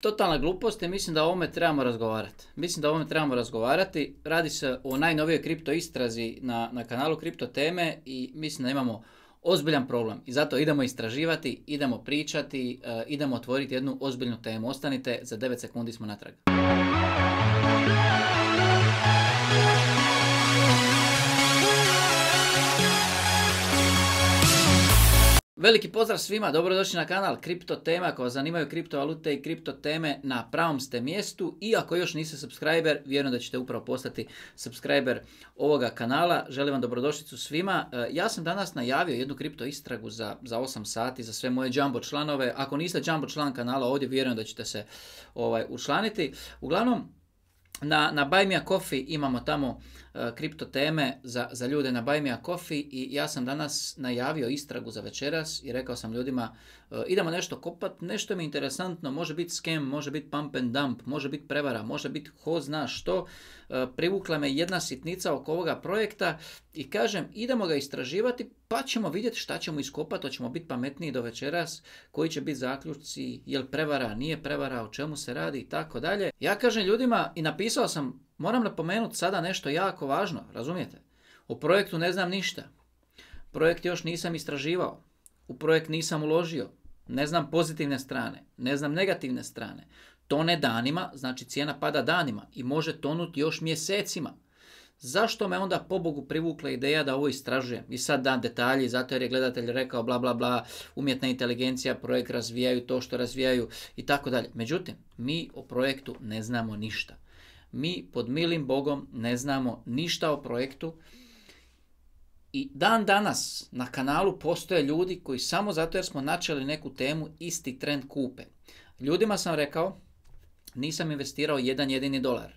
Totalna glupost i mislim da o ovome trebamo razgovarati. Mislim da o ovome trebamo razgovarati. Radi se o najnovijoj kripto istrazi na, na kanalu Kripto teme i mislim da imamo ozbiljan problem. I zato idemo istraživati, idemo pričati, eh, idemo otvoriti jednu ozbiljnu temu. Ostanite, za 9 sekundi smo natrag. Veliki pozdrav svima, dobrodošli na kanal Kripto Tema. Ako vas zanimaju kriptovalute i kripto teme, na pravom ste mjestu. I ako još niste subscriber, vjerujem da ćete upravo postati subscriber ovoga kanala. Želim vam dobrodošlicu svima. E, ja sam danas najavio jednu kripto istragu za, za 8 sati, za sve moje Jumbo članove. Ako niste Jumbo član kanala ovdje, vjerujem da ćete se ovaj, učlaniti. Uglavnom, na, na Buy Coffee imamo tamo uh, kripto teme za, za ljude na Buy Me Coffee i ja sam danas najavio istragu za večeras i rekao sam ljudima e, idemo nešto kopat, nešto mi je interesantno, može biti skem, može biti pump and dump, može biti prevara, može biti ho zna što. E, privukla me jedna sitnica oko ovoga projekta i kažem idemo ga istraživati pa ćemo vidjeti šta ćemo iskopati, hoćemo biti pametniji do večeras, koji će biti zaključci, jel prevara, nije prevara, o čemu se radi i tako dalje. Ja kažem ljudima i napisam sam, moram napomenuti sada nešto jako važno, razumijete? O projektu ne znam ništa. Projekt još nisam istraživao. U projekt nisam uložio. Ne znam pozitivne strane, ne znam negativne strane. Tone danima, znači cijena pada danima i može tonuti još mjesecima. Zašto me onda pobogu privukla ideja da ovo istražujem? I sad dan detalji, zato jer je gledatelj rekao bla bla bla, umjetna inteligencija, projekt razvijaju to što razvijaju i tako dalje. Međutim, mi o projektu ne znamo ništa mi pod milim Bogom ne znamo ništa o projektu. I dan danas na kanalu postoje ljudi koji samo zato jer smo načeli neku temu isti trend kupe. Ljudima sam rekao, nisam investirao jedan jedini dolar.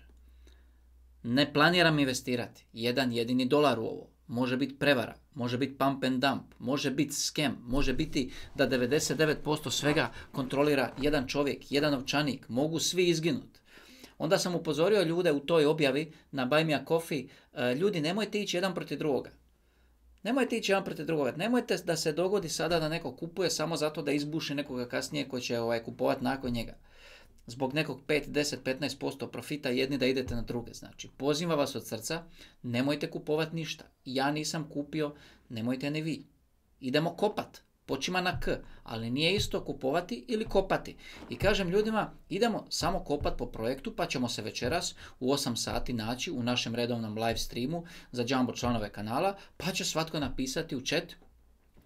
Ne planiram investirati jedan jedini dolar u ovo. Može biti prevara, može biti pump and dump, može biti skem, može biti da 99% svega kontrolira jedan čovjek, jedan ovčanik, mogu svi izginuti. Onda sam upozorio ljude u toj objavi na a Kofi, e, ljudi nemojte ići jedan protiv drugoga. Nemojte ići jedan protiv drugoga. Nemojte da se dogodi sada da neko kupuje samo zato da izbuši nekoga kasnije koji će ovaj, kupovati nakon njega. Zbog nekog 5, 10, 15% profita jedni da idete na druge. Znači, poziva vas od srca, nemojte kupovati ništa. Ja nisam kupio, nemojte ni vi. Idemo kopat počima na K, ali nije isto kupovati ili kopati. I kažem ljudima, idemo samo kopat po projektu, pa ćemo se večeras u 8 sati naći u našem redovnom live streamu za Jumbo članove kanala, pa će svatko napisati u chat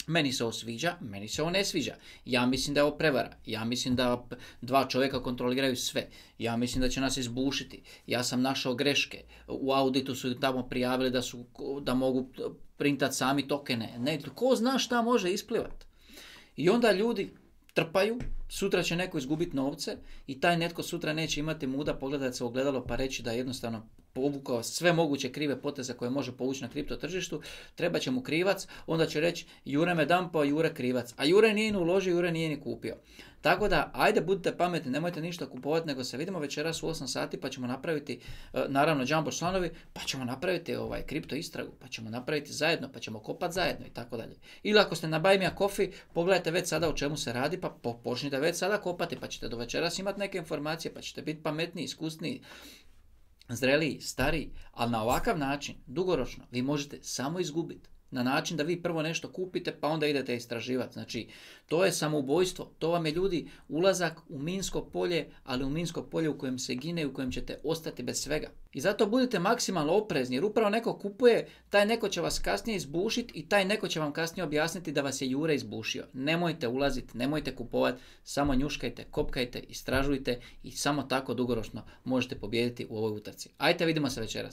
meni se ovo sviđa, meni se ovo ne sviđa. Ja mislim da je ovo prevara. Ja mislim da dva čovjeka kontroliraju sve. Ja mislim da će nas izbušiti. Ja sam našao greške. U auditu su tamo prijavili da, su, da mogu e, printati sami tokene. Ne, ko zna šta može isplivati. I onda ljudi trpaju Sutra će neko izgubiti novce i taj netko sutra neće imati muda pogledati se ogledalo pa reći da je jednostavno povukao sve moguće krive poteze koje može povući na kripto tržištu, treba će mu krivac, onda će reći Jure me dampao, Jure krivac. A Jure nije ni uložio, Jure nije ni kupio. Tako da, ajde budite pametni, nemojte ništa kupovati, nego se vidimo večeras u 8 sati pa ćemo napraviti, e, naravno Jumbo članovi, pa ćemo napraviti ovaj kripto istragu, pa ćemo napraviti zajedno, pa ćemo kopati zajedno i tako dalje. Ili ako ste na Buy Coffee, pogledajte već sada o čemu se radi pa počnite Ve već sada kopati, pa ćete do večeras imati neke informacije, pa ćete biti pametni, iskusniji, zreliji, stariji, ali na ovakav način, dugoročno, vi možete samo izgubiti. Na način da vi prvo nešto kupite pa onda idete istraživati. Znači, to je samoubojstvo. To vam je ljudi ulazak u minsko polje, ali u minsko polje u kojem se gine i u kojem ćete ostati bez svega. I zato budite maksimalno oprezni jer upravo neko kupuje, taj neko će vas kasnije izbušiti i taj neko će vam kasnije objasniti da vas je Jure izbušio. Nemojte ulaziti, nemojte kupovati, samo njuškajte, kopkajte, istražujte i samo tako dugoročno možete pobijediti u ovoj utrci. Ajte vidimo se večeras.